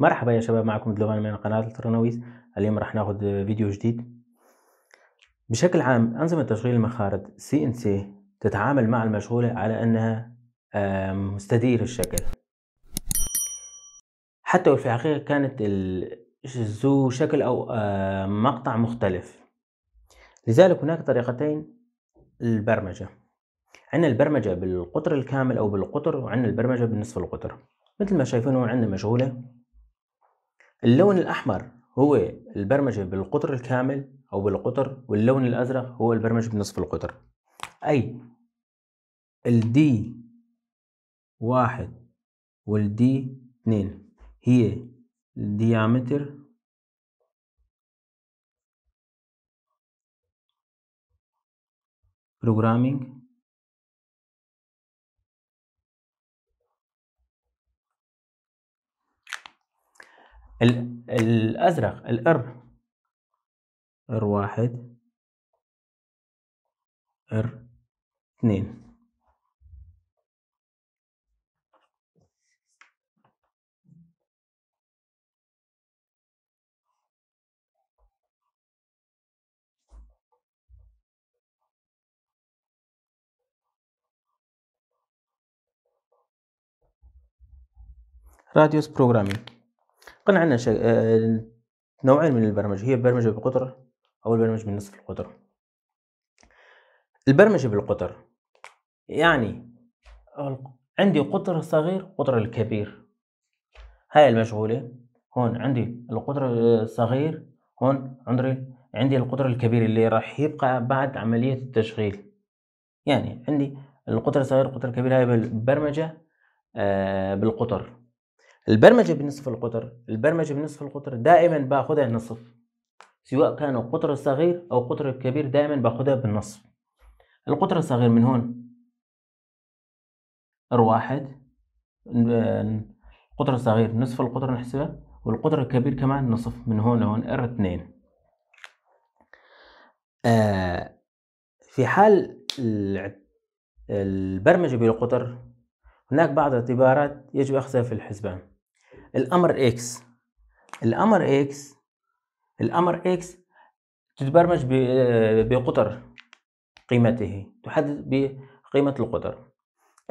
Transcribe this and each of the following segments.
مرحبا يا شباب معكم دلوان من قناة الترنويز اليوم راح ناخذ فيديو جديد بشكل عام أنظمة تشغيل المخارج سي ان سي تتعامل مع المشغولة على أنها مستدير الشكل حتى وفي الحقيقة كانت ذو شكل أو مقطع مختلف لذلك هناك طريقتين البرمجة عندنا البرمجة بالقطر الكامل أو بالقطر وعندنا البرمجة بالنصف القطر مثل ما شايفين هون عندنا مشغولة اللون الأحمر هو البرمجة بالقطر الكامل أو بالقطر واللون الأزرق هو البرمجة بنصف القطر أي الدي واحد والدي اتنين هي الديامتر بروجرامينج ال الأزرق الإر إر واحد إر اثنين راديوس بروجرامينج قلنا عندنا شا... آه، نوعين من البرمجة هي البرمجة بالقطر أو البرمجة بالنصف القطر البرمجة بالقطر يعني عندي قطر صغير قطر الكبير هاي المشغولة هون عندي القطر الصغير هون عندي عندي القطر الكبير اللي راح يبقى بعد عملية التشغيل يعني عندي القطر الصغير القطر الكبير هاي بالبرمجة آه بالقطر البرمجة بنصف القطر البرمجة بنصف القطر دائما باخدها نصف سواء كان القطر الصغير أو القطر الكبير دائما باخدها بالنصف القطر الصغير من هون واحد القطر الصغير نصف القطر نحسبه والقطر الكبير كمان نصف من هون لهون ار اثنين آه في حال البرمجة بالقطر هناك بعض الاعتبارات يجب أخذها في الحسبان الامر اكس الامر اكس الامر اكس تتبرمج بقطر قيمته تحدد بقيمة القطر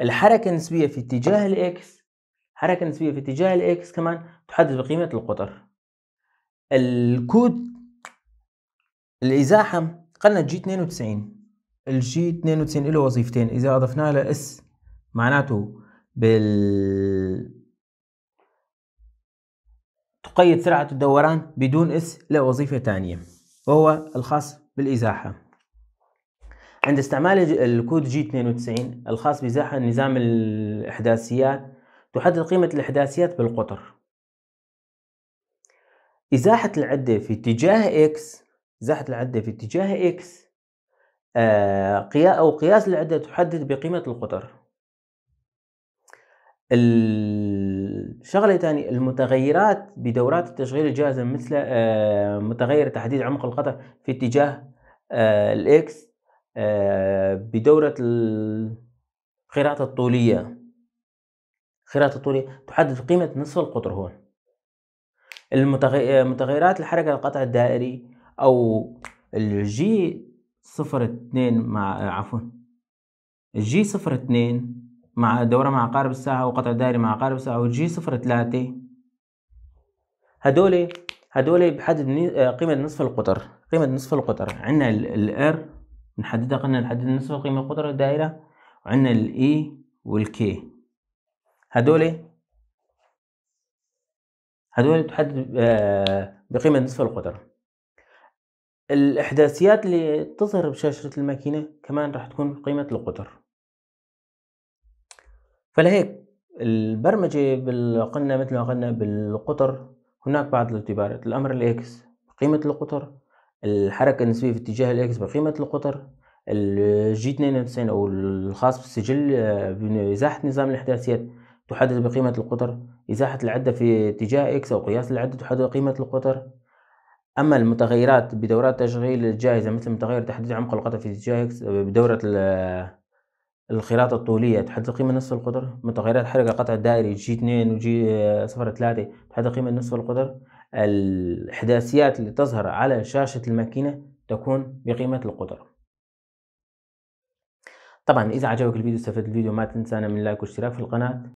الحركة النسبية في اتجاه الاكس حركة نسبية في اتجاه الاكس كمان تحدد بقيمة القطر الكود الازاحة قلنا جي 92 الجي 92 له وظيفتين اذا اضفنا له اس معناته بال تقيد سرعة الدوران بدون اس لوظيفة ثانية وهو الخاص بالإزاحة عند استعمال الكود جي 92 الخاص بإزاحة نظام الإحداثيات تحدد قيمة الإحداثيات بالقطر إزاحة العدة في اتجاه X إزاحة العدة في اتجاه X آه، أو قياس العدة تحدد بقيمة القطر شغله ثانيه المتغيرات بدورات التشغيل الجاهزه مثل آه، متغير تحديد عمق القطع في اتجاه آه، الاكس آه، بدوره الخراطه الطوليه الخراطه الطوليه تحدد قيمه نصف القطر هون المتغيرات الحركه القطع الدائري او الجي صفر مع عفوا الجي صفر مع دورة مع قارب الساعة وقطع دائري مع عقارب الساحة وجي صفر ثلاثة هدول هدول بحدد آه، قيمة نصف القطر قيمة نصف القطر عندنا الار نحددها قلنا نحدد نصف قيمة القطر الدائرة وعندنا الاي e والكي هدول هدول تحدد آه، بقيمة نصف القطر الإحداثيات اللي تظهر بشاشة الماكينة كمان راح تكون قيمة القطر فلهيك البرمجة قلنا مثل ما قلنا بالقطر هناك بعض الاعتبارات الأمر الإكس بقيمة القطر الحركة النسبية في اتجاه الإكس بقيمة القطر الجي 92 أو الخاص بالسجل آه، بإزاحة نظام الإحداثيات تحدد بقيمة القطر إزاحة العدة في اتجاه إكس أو قياس العدة تحدد قيمة القطر أما المتغيرات بدورات تشغيل الجاهزة مثل متغير تحديد عمق القطر في اتجاه إكس آه، بدورة الخراطة الطولية تحدد القيمة نصف القدر متغيرات حركة قطع الدائري جي 2 وجي صفر 3 تحدد القيمة نصف القدر الإحداثيات اللي تظهر على شاشة الماكينة تكون بقيمة القدر طبعا إذا عجبك الفيديو استفدت الفيديو ما تنسانا من لايك واشتراك في القناة